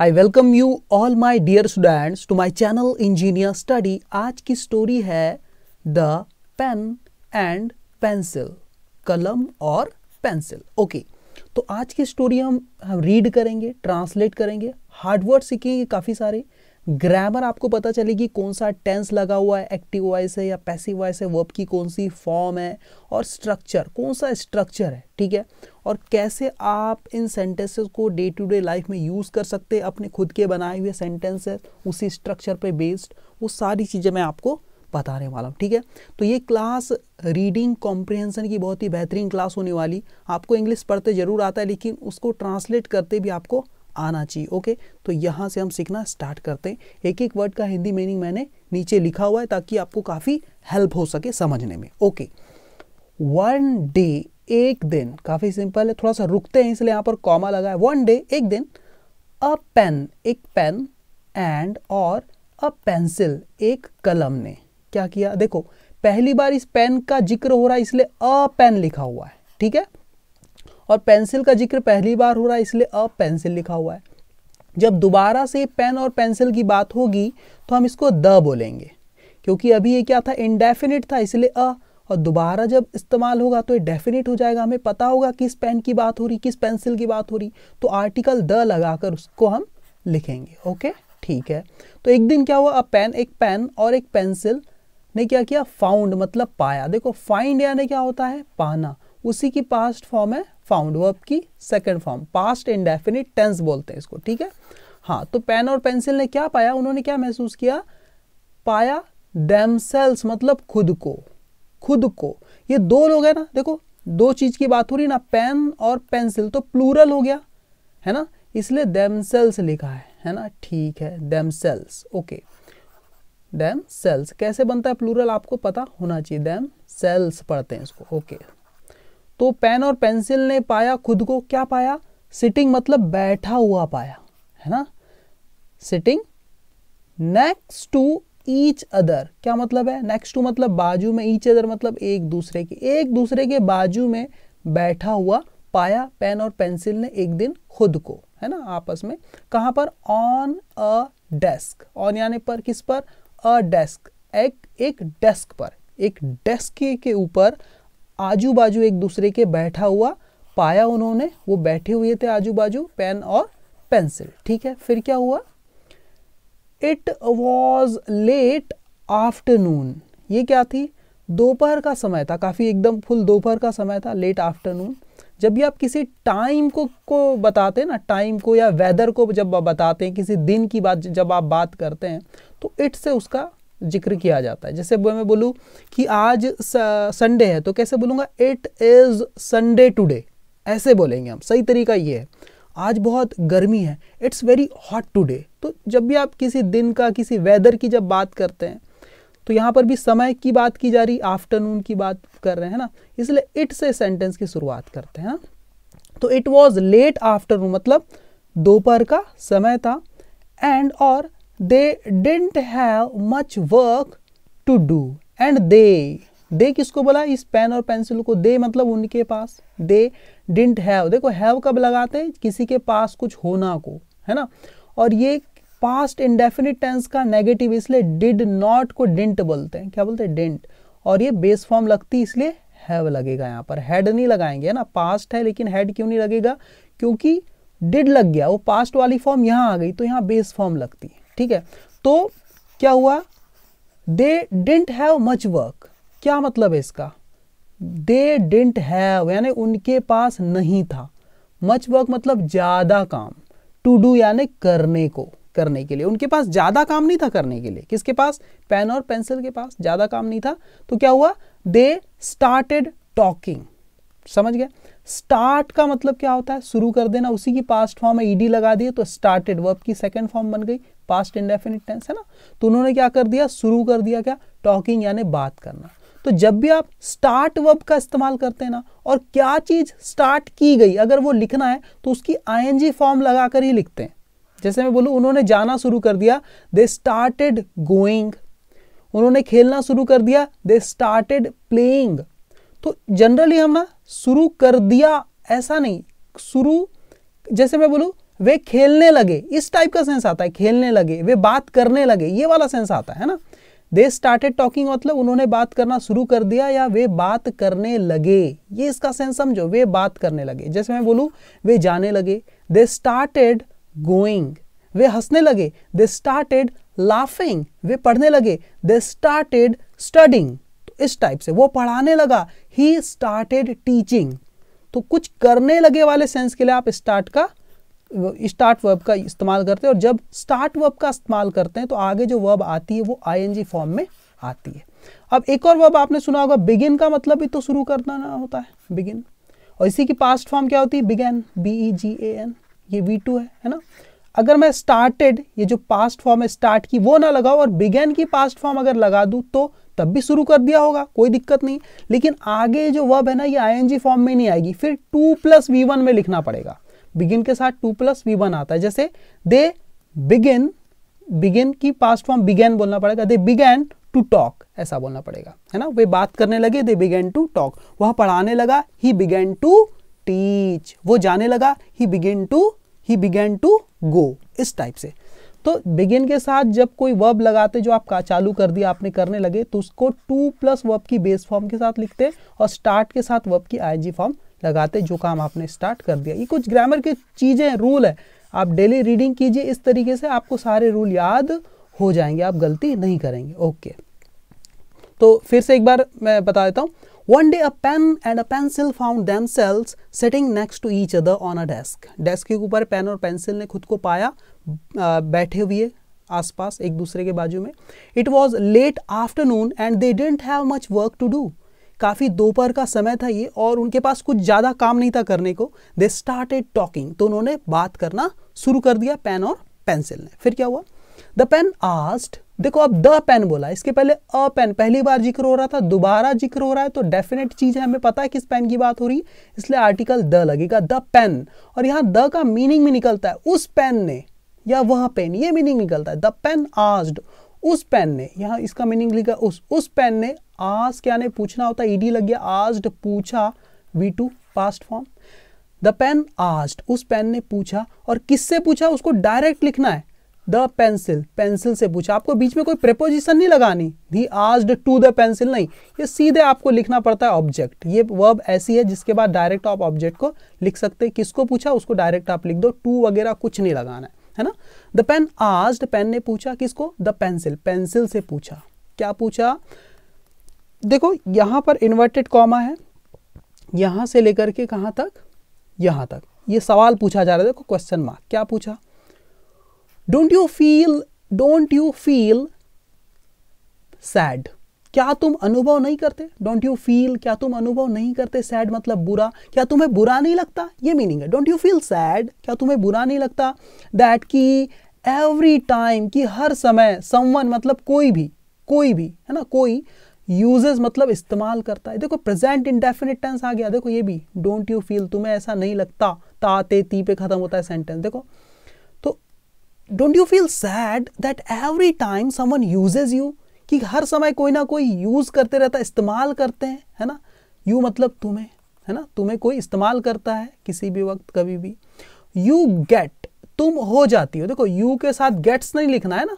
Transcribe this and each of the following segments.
I welcome you all my dear students to my channel engineer study आज की story है the pen and pencil कलम और pencil okay तो आज की स्टोरी हम हम रीड करेंगे ट्रांसलेट करेंगे हार्डवर्ड सीखेंगे काफ़ी सारे ग्रामर आपको पता चलेगी कौन सा टेंस लगा हुआ है एक्टिव वॉइस है या पैसिव वॉइस है वर्ब की कौन सी फॉर्म है और स्ट्रक्चर कौन सा स्ट्रक्चर है ठीक है और कैसे आप इन सेंटेंसेस को डे टू डे लाइफ में यूज़ कर सकते हैं अपने खुद के बनाए हुए सेंटेंसेस उसी स्ट्रक्चर पे बेस्ड वो सारी चीज़ें मैं आपको बताने वाला हूँ ठीक है तो ये क्लास रीडिंग कॉम्प्रिहेंसन की बहुत ही बेहतरीन क्लास होने वाली आपको इंग्लिश पढ़ते ज़रूर आता है लेकिन उसको ट्रांसलेट करते भी आपको आना चाहिए ओके तो यहाँ से हम सीखना स्टार्ट करते हैं एक एक वर्ड का हिंदी मीनिंग मैंने नीचे लिखा हुआ है ताकि आपको काफ़ी हेल्प हो सके समझने में ओके वन डे एक दिन काफ़ी सिंपल है थोड़ा सा रुकते हैं इसलिए यहाँ पर कॉमा लगा है वन डे एक दिन अ पेन एक पेन एंड और अ पेंसिल एक कलम ने क्या किया देखो पहली बार इस पेन का जिक्र हो रहा है इसलिए अ पेन लिखा हुआ है ठीक है और पेंसिल का जिक्र पहली बार हो रहा है इसलिए अ पेंसिल लिखा हुआ है जब दोबारा से पेन और पेंसिल की बात होगी तो हम इसको द बोलेंगे क्योंकि अभी ये क्या था इनडेफिनिट था इसलिए अ और दोबारा जब इस्तेमाल होगा तो ये डेफिनेट हो जाएगा हमें पता होगा किस पेन की बात हो रही किस पेंसिल की बात हो रही तो आर्टिकल द लगाकर उसको हम लिखेंगे ओके ठीक है तो एक दिन क्या हुआ अ पेन एक पेन और एक पेंसिल ने क्या किया फाउंड मतलब पाया देखो फाइंड यानी क्या होता है पाना उसी की पास्ट फॉर्म है फाउंड वर्ब की second form past indefinite tense बोलते हैं इसको ठीक है हाँ तो पेन और पेंसिल ने क्या पाया उन्होंने क्या महसूस किया पाया डेमसेल्स मतलब खुद को खुद को ये दो लोग हैं ना देखो दो चीज की बात हो रही ना पेन और पेंसिल तो प्लूरल हो गया है ना इसलिए देमसेल्स लिखा है है ना ठीक है देमसेल्स ओके देम सेल्स कैसे बनता है प्लूरल आपको पता होना चाहिए देम सेल्स पढ़ते हैं इसको ओके तो पेन और पेंसिल ने पाया खुद को क्या पाया सिटिंग मतलब बैठा हुआ पाया है ना sitting next to each other क्या मतलब है नेक्स्ट टू मतलब बाजू में ईच अदर मतलब एक दूसरे के एक दूसरे के बाजू में बैठा हुआ पाया पेन और पेंसिल ने एक दिन खुद को है ना आपस में कहां पर ऑन अ डेस्क ऑन यानी पर किस पर अ डेस्क एक एक डेस्क पर एक डेस्क के ऊपर आजू बाजू एक दूसरे के बैठा हुआ पाया उन्होंने वो बैठे हुए थे आजू बाजू पेन और पेंसिल ठीक है फिर क्या हुआ इट वॉज लेट आफ्टरनून ये क्या थी दोपहर का समय था काफ़ी एकदम फुल दोपहर का समय था लेट आफ्टरनून जब भी आप किसी टाइम को को बताते हैं ना टाइम को या वेदर को जब बताते हैं किसी दिन की बात जब आप बात करते हैं तो इट से उसका जिक्र किया जाता है जैसे मैं बोलूँ कि आज संडे है तो कैसे बोलूँगा इट इज़ संडे टुडे ऐसे बोलेंगे हम सही तरीका ये है आज बहुत गर्मी है इट्स वेरी हॉट टुडे तो जब भी आप किसी दिन का किसी वेदर की जब बात करते हैं तो यहाँ पर भी समय की बात की जा रही आफ्टरनून की बात कर रहे हैं ना इसलिए इट से सेंटेंस की शुरुआत करते हैं तो इट वॉज लेट आफ्टरनून मतलब दोपहर का समय था एंड और they didn't have much work to do and they they किसको बोला इस पेन और पेंसिल को दे मतलब उनके पास दे डिंट हैव देखो हैव कब लगाते हैं किसी के पास कुछ होना को है ना और ये पास्ट इंडेफिनिट टेंस का नेगेटिव इसलिए डिड नॉट को डिंट बोलते हैं क्या बोलते हैं डिंट और ये बेस फॉर्म लगती इसलिए हैव लगेगा यहाँ पर हेड नहीं लगाएंगे है ना पास्ट है लेकिन हेड क्यों नहीं लगेगा क्योंकि डिड लग गया वो पास्ट वाली फॉर्म यहाँ आ गई तो यहाँ बेस फॉर्म लगती है ठीक है तो क्या हुआ they didn't have much work क्या मतलब है इसका दे डेंट हैव यानी उनके पास नहीं था मच वर्क मतलब ज़्यादा काम टू डू यानी करने को करने के लिए उनके पास ज़्यादा काम नहीं था करने के लिए किसके पास पेन और पेंसिल के पास ज़्यादा काम नहीं था तो क्या हुआ दे स्टार्टेड टॉकिंग समझ गया स्टार्ट का मतलब क्या होता है शुरू कर देना उसी की पास्ट फॉर्म है ईडी लगा दिए तो स्टार्टेड वर्ब की सेकेंड फॉर्म बन गई पास्ट इंडेफिनिट टेंस है ना तो उन्होंने क्या कर दिया शुरू कर दिया क्या टॉकिंग यानी बात करना तो जब भी आप स्टार्ट वर्ब का इस्तेमाल करते हैं ना और क्या चीज स्टार्ट की गई अगर वो लिखना है तो उसकी आईएनजी फॉर्म लगाकर ही लिखते हैं जैसे मैं बोलूं उन्होंने जाना शुरू कर दिया दे स्टार्टेड गोइंग उन्होंने खेलना शुरू कर दिया दे स्टार्टेड प्लेइंग तो जनरली हम ना शुरू कर दिया ऐसा नहीं शुरू जैसे मैं बोलूँ वे खेलने लगे इस टाइप का सेंस आता है खेलने लगे वे बात करने लगे ये वाला सेंस आता है ना दे स्टार्टेड टॉकिंग मतलब उन्होंने बात करना शुरू कर दिया या वे बात करने लगे ये इसका सेंस समझो वे बात करने लगे जैसे मैं बोलूँ वे जाने लगे दे स्टार्टेड गोइंग वे हंसने लगे दे स्टार्टेड लाफिंग वे पढ़ने लगे दे स्टार्टेड स्टडिंग इस टाइप से वो पढ़ाने लगा ही स्टार्टेड टीचिंग तो कुछ करने लगे वाले सेंस के लिए आप स्टार्ट का स्टार्ट वर्ब का इस्तेमाल करते हैं और जब स्टार्ट वर्ब का इस्तेमाल करते हैं तो आगे जो वर्ब आती है वो आई फॉर्म में आती है अब एक और वर्ब आपने सुना होगा बिगिन का मतलब भी तो शुरू करना ना होता है बिगिन और इसी की पास्ट फॉर्म क्या होती है began B E G A N ये वी टू है है ना अगर मैं स्टार्टेड ये जो पास्ट फॉर्म है स्टार्ट की वो ना लगाऊ और बिगेन की पास्ट फॉर्म अगर लगा दू तो तब भी शुरू कर दिया होगा कोई दिक्कत नहीं लेकिन आगे जो वर्ब है ना ये आईएनजी फॉर्म में नहीं आएगी फिर टू प्लस वी वन में लिखना पड़ेगा बिगिन के साथ टू प्लस वी वन आता है जैसे दे बिगिन बिगिन की पास्ट फॉर्म बिगेन बोलना पड़ेगा दे बिगेन टू टॉक ऐसा बोलना पड़ेगा है ना वे बात करने लगे दे बिगेन टू टॉक वह पढ़ाने लगा ही बिगेन टू टीच वो जाने लगा he began to he began to go इस टाइप से तो बिगिन के साथ जब कोई वर्ब लगाते जो आप चालू कर दिया आपने करने लगे तो उसको टू प्लस वर्ब की बेस फॉर्म के साथ लिखते और स्टार्ट के साथ वर्ब की आई फॉर्म लगाते जो काम आपने स्टार्ट कर दिया ये कुछ ग्रामर की चीज़ें रूल है आप डेली रीडिंग कीजिए इस तरीके से आपको सारे रूल याद हो जाएंगे आप गलती नहीं करेंगे ओके तो फिर से एक बार मैं बता देता हूं one day a pen and a pencil found found selves sitting next to each other on a desk desk के ऊपर पेन और पेंसिल ने खुद को पाया बैठे हुए आसपास एक दूसरे के बाजू में it was late afternoon and they didn't have much work to do काफ़ी दोपहर का समय था ये और उनके पास कुछ ज़्यादा काम नहीं था करने को दे स्टार्टेड टॉकिंग तो उन्होंने बात करना शुरू कर दिया पेन और पेंसिल ने फिर क्या हुआ द पेन आस्ट देखो अब द पेन बोला इसके पहले अ पेन पहली बार जिक्र हो रहा था दोबारा जिक्र हो रहा है तो डेफिनेट चीज है हमें पता है किस पेन की बात हो रही है इसलिए आर्टिकल द लगेगा द पेन और यहां द का मीनिंग भी निकलता है उस पेन ने या वह पेन ये मीनिंग निकलता है द पेन आस्ड उस पेन ने यहाँ इसका मीनिंग लिखा उस उस पेन ने आज क्या ने पूछना होता है ईडी e लग गया आस्ड पूछा V two past form the pen asked उस पेन ने पूछा और किससे पूछा उसको डायरेक्ट लिखना है द पेंसिल पेंसिल से पूछा आपको बीच में कोई प्रेपोजिशन नहीं लगानी दी आस्ड टू द पेंसिल नहीं ये सीधे आपको लिखना पड़ता है ऑब्जेक्ट ये वर्ब ऐसी है जिसके बाद डायरेक्ट आप ऑब्जेक्ट को लिख सकते हैं किसको पूछा उसको डायरेक्ट आप लिख दो टू वगैरह कुछ नहीं लगाना है है ना द पेन आज पेन ने पूछा किसको द पेंसिल पेंसिल से पूछा क्या पूछा देखो यहां पर इन्वर्टेड कॉमा है यहां से लेकर के कहां तक यहां तक ये सवाल पूछा जा रहा है देखो क्वेश्चन मार्क क्या पूछा don't you feel don't you feel sad क्या तुम अनुभव नहीं करते डोंट यू फील क्या तुम अनुभव नहीं करते सैड मतलब बुरा क्या तुम्हें बुरा नहीं लगता ये मीनिंग है डोंट यू फील सैड क्या तुम्हें बुरा नहीं लगता दैट कि एवरी टाइम कि हर समय समवन मतलब कोई भी कोई भी है ना कोई यूजेस मतलब इस्तेमाल करता है देखो प्रेजेंट डेफिनेट टेंस आ गया देखो ये भी डोंट यू फील तुम्हें ऐसा नहीं लगता ताते ती पे खत्म होता है सेंटेंस देखो तो don't you feel sad that every time someone uses you कि हर समय कोई ना कोई यूज़ करते रहता इस्तेमाल करते हैं है ना यू मतलब तुम्हें है ना तुम्हें कोई इस्तेमाल करता है किसी भी वक्त कभी भी यू गेट तुम हो जाती हो देखो यू के साथ गेट्स नहीं लिखना है ना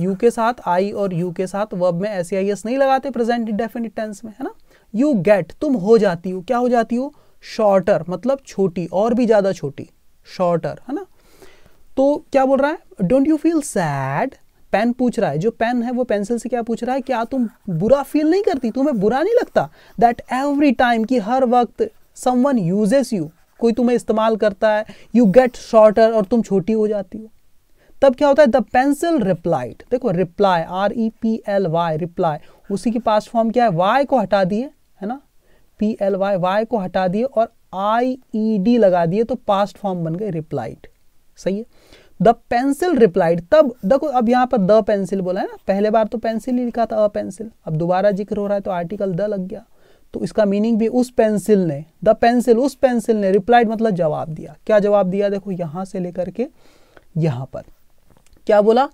यू के साथ आई और यू के साथ वर्ब में ऐसे आई एस नहीं लगाते प्रेजेंट डेफिनेट टेंस में है ना यू गेट तुम हो जाती हो क्या हो जाती हो शॉर्टर मतलब छोटी और भी ज़्यादा छोटी शॉर्टर है ना तो क्या बोल रहा है don't you feel sad pen पूछ रहा है जो पेन है वो पेंसिल से क्या पूछ रहा है क्या तुम बुरा फील नहीं करती तुम्हें बुरा नहीं लगता दैट एवरी टाइम कि हर वक्त समवन यूजेस यू कोई तुम्हें इस्तेमाल करता है यू गेट शॉर्टर और तुम छोटी हो जाती हो तब क्या होता है द पेंसिल रिप्लाइड देखो reply R E P L Y reply उसी की पास फॉर्म क्या है वाई को हटा दिए है ना पी एल वाई वाई को हटा दिए और आई ई डी लगा दिए तो पास्ट फॉर्म बन गए रिप्लाइड सही है द पेंसिल रिप्लाइड तब देखो अब यहाँ पर द पेंसिल बोला है ना पहले बार तो पेंसिल ही लिखा था अ पेंसिल अब दोबारा जिक्र हो रहा है तो आर्टिकल द लग गया तो इसका मीनिंग भी उस पेंसिल ने द पेंसिल उस पेंसिल ने रिप्लाइड मतलब जवाब दिया क्या जवाब दिया देखो यहाँ से लेकर के यहाँ पर क्या बोला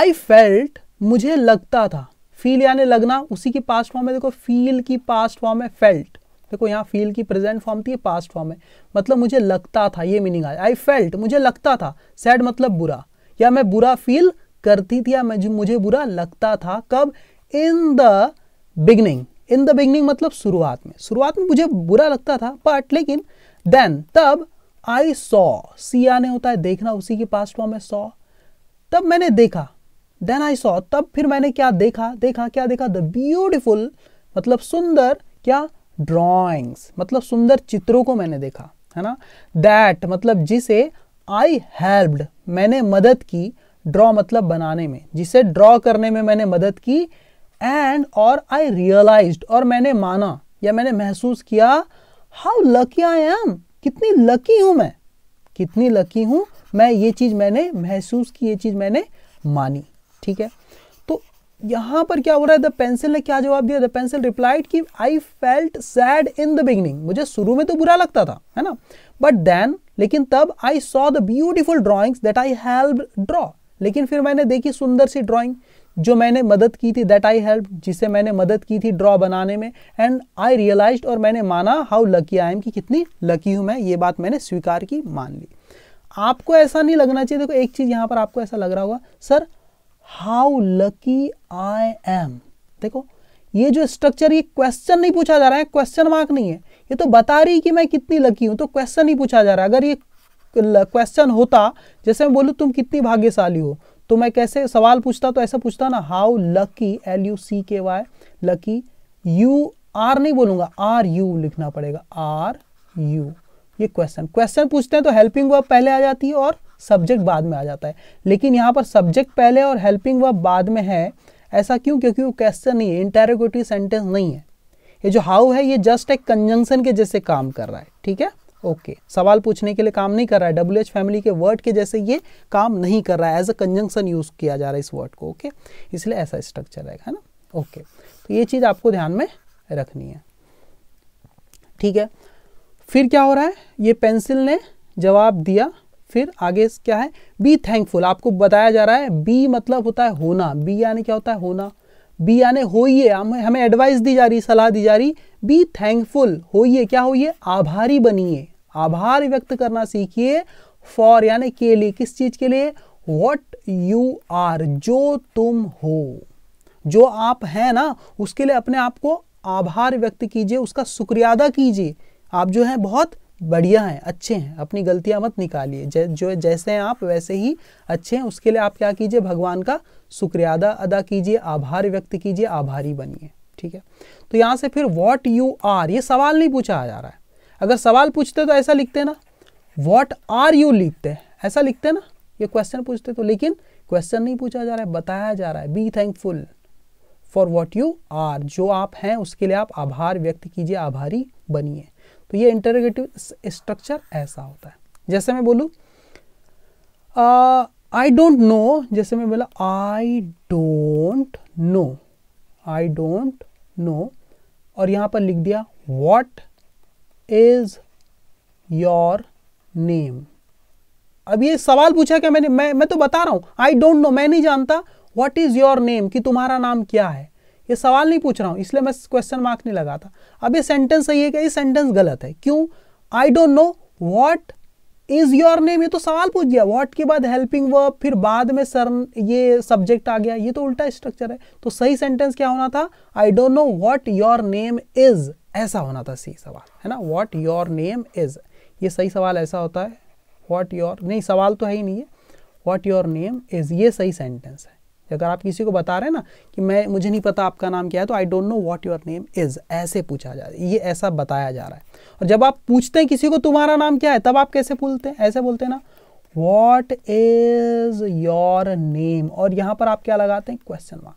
आई फेल्ट मुझे लगता था फील यानी लगना उसी की पास्ट फॉर्म है देखो फील की पास्ट फॉर्म है फेल्ट देखो यहाँ फील की प्रेजेंट फॉर्म थी पास्ट फॉर्म है मतलब मुझे लगता था ये मीनिंग आया आई फेल्ट मुझे लगता था सैड मतलब बुरा या मैं बुरा फील करती थी या मैं मुझे बुरा लगता था कब in the beginning in the beginning मतलब शुरुआत में शुरुआत में मुझे बुरा लगता था बट लेकिन देन तब आई सॉ सी आने होता है देखना उसी के पास्ट फॉर्म है सॉ तब मैंने देखा देन आई सॉ तब फिर मैंने क्या देखा देखा क्या देखा द ब्यूटिफुल मतलब सुंदर क्या ड्रॉइंग्स मतलब सुंदर चित्रों को मैंने देखा है ना दैट मतलब जिसे आई हेल्प्ड मैंने मदद की ड्रॉ मतलब बनाने में जिसे ड्रॉ करने में मैंने मदद की एंड और आई रियलाइज और मैंने माना या मैंने महसूस किया हाउ लकी आई एम कितनी लकी हूँ मैं कितनी लकी हूँ मैं ये चीज़ मैंने महसूस की ये चीज़ मैंने मानी ठीक है यहाँ पर क्या हो रहा है द पेंसिल ने क्या जवाब दिया द पेंसिल रिप्लाइड कि I felt sad in the beginning मुझे शुरू में तो बुरा लगता था है ना बट देन लेकिन तब I saw the beautiful drawings that I help draw लेकिन फिर मैंने देखी सुंदर सी ड्रॉइंग जो मैंने मदद की थी दैट आई हेल्प जिसे मैंने मदद की थी ड्रॉ बनाने में एंड आई रियलाइज और मैंने माना हाउ लकी आई एम कि कितनी लकी हूँ मैं ये बात मैंने स्वीकार की मान ली आपको ऐसा नहीं लगना चाहिए देखो एक चीज़ यहाँ पर आपको ऐसा लग रहा होगा sir how lucky I am देखो ये जो स्ट्रक्चर ये क्वेश्चन नहीं पूछा जा रहा है क्वेश्चन मार्क नहीं है ये तो बता रही कि मैं कितनी लकी हूं तो क्वेश्चन नहीं पूछा जा रहा है अगर ये क्वेश्चन होता जैसे मैं बोलू तुम कितनी भाग्यशाली हो तो मैं कैसे सवाल पूछता तो ऐसा पूछता ना how lucky L U C K Y lucky you are नहीं बोलूंगा आर यू लिखना पड़ेगा आर यू ये क्वेश्चन क्वेश्चन पूछते हैं तो हेल्पिंग वर्ब पहले आ जाती है और सब्जेक्ट बाद में आ जाता है लेकिन यहाँ पर सब्जेक्ट पहले और हेल्पिंग वर्ब बाद में है ऐसा क्यों क्योंकि वो क्वेश्चन नहीं है इंटेरोगेटिव सेंटेंस नहीं है ये जो हाउ है ये जस्ट एक कंजंक्शन के जैसे काम कर रहा है ठीक है ओके okay. सवाल पूछने के लिए काम नहीं कर रहा है डब्ल्यू एच फैमिली के वर्ड के जैसे ये काम नहीं कर रहा है एज अ कंजंक्शन यूज किया जा रहा है इस वर्ड को ओके okay? इसलिए ऐसा स्ट्रक्चर रहेगा है ना ओके okay. तो ये चीज़ आपको ध्यान में रखनी है ठीक है फिर क्या हो रहा है ये पेंसिल ने जवाब दिया फिर आगे क्या है बी थैंकफुल आपको बताया जा रहा है बी मतलब होता है होना बी यानी क्या होता है होना बी यानी होइए हमें एडवाइस दी जा रही सलाह दी जा रही बी थैंकफुल होइए क्या होइए आभारी बनिए आभार व्यक्त करना सीखिए फॉर यानी के लिए किस चीज़ के लिए वॉट यू आर जो तुम हो जो आप हैं ना उसके लिए अपने आप को आभार व्यक्त कीजिए उसका शुक्रिया अदा कीजिए आप जो हैं बहुत बढ़िया हैं अच्छे हैं अपनी गलतियां मत निकालिए जै, जो जैसे हैं आप वैसे ही अच्छे हैं उसके लिए आप क्या कीजिए भगवान का शुक्रिया अदा कीजिए आभार व्यक्त कीजिए आभारी बनिए ठीक है तो यहाँ से फिर वॉट यू आर ये सवाल नहीं पूछा जा रहा है अगर सवाल पूछते तो ऐसा लिखते ना वॉट आर यू लिखते हैं ऐसा लिखते ना ये क्वेश्चन पूछते तो लेकिन क्वेश्चन नहीं पूछा जा रहा है बताया जा रहा है be thankful for what you are जो आप हैं उसके लिए आप आभार व्यक्त कीजिए आभारी बनिए तो ये इंटरोगेटिव स्ट्रक्चर ऐसा होता है जैसे मैं बोलूँ आई डोंट नो जैसे मैं बोला I don't know I don't know और यहाँ पर लिख दिया वॉट इज योर नेम अब ये सवाल पूछा क्या मैंने मैं मैं तो बता रहा हूँ आई डोंट नो मैं नहीं जानता वॉट इज योर नेम कि तुम्हारा नाम क्या है ये सवाल नहीं पूछ रहा हूँ इसलिए मैं क्वेश्चन मार्क नहीं लगा था अब ये सेंटेंस सही है क्या ये सेंटेंस गलत है क्यों I don't know what is your name ये तो सवाल पूछ गया वॉट के बाद हेल्पिंग वर्ब फिर बाद में सर ये सब्जेक्ट आ गया ये तो उल्टा स्ट्रक्चर है तो सही सेंटेंस क्या होना था I don't know what your name is ऐसा होना था सही सवाल है ना वॉट योर नेम इज ये सही सवाल ऐसा होता है वॉट योर नहीं सवाल तो है ही नहीं है वॉट योर नेम इज ये सही सेंटेंस है अगर आप किसी को बता रहे हैं ना कि मैं मुझे नहीं पता आपका नाम क्या है तो I don't know what your name is ऐसे पूछा जा रहा है ये ऐसा बताया जा रहा है और जब आप पूछते हैं किसी को तुम्हारा नाम क्या है तब आप कैसे बोलते हैं ऐसे बोलते हैं ना वॉट इज योर नेम और यहाँ पर आप क्या लगाते हैं क्वेश्चन मार्क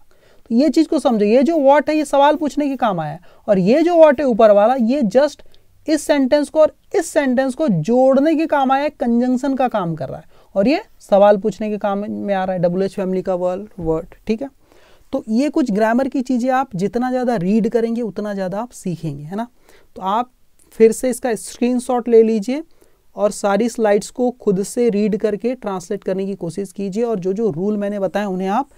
तो ये चीज़ को समझो ये जो वॉट है ये सवाल पूछने के काम आया है और ये जो वॉट है ऊपर वाला ये जस्ट इस सेंटेंस को और इस सेंटेंस को जोड़ने के काम आया है कंजंक्शन का काम कर रहा है और ये सवाल पूछने के काम में आ रहा है डब्ल्यू एच फैमिली का वर्ड वर्ड ठीक है तो ये कुछ ग्रामर की चीज़ें आप जितना ज़्यादा रीड करेंगे उतना ज़्यादा आप सीखेंगे है ना तो आप फिर से इसका स्क्रीनशॉट ले लीजिए और सारी स्लाइड्स को खुद से रीड करके ट्रांसलेट करने की कोशिश कीजिए और जो जो रूल मैंने बताए उन्हें आप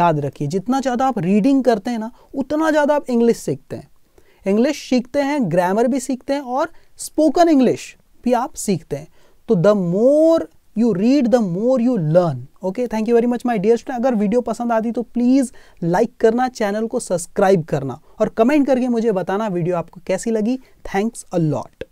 याद रखिए जितना ज़्यादा आप रीडिंग करते हैं ना उतना ज़्यादा आप इंग्लिश सीखते हैं इंग्लिश सीखते हैं ग्रामर भी सीखते हैं और स्पोकन इंग्लिश भी आप सीखते हैं तो the more you read the more you learn okay thank you very much my dear student अगर वीडियो पसंद आती तो प्लीज़ लाइक करना चैनल को सब्सक्राइब करना और कमेंट करके मुझे बताना वीडियो आपको कैसी लगी थैंक्स अ लॉट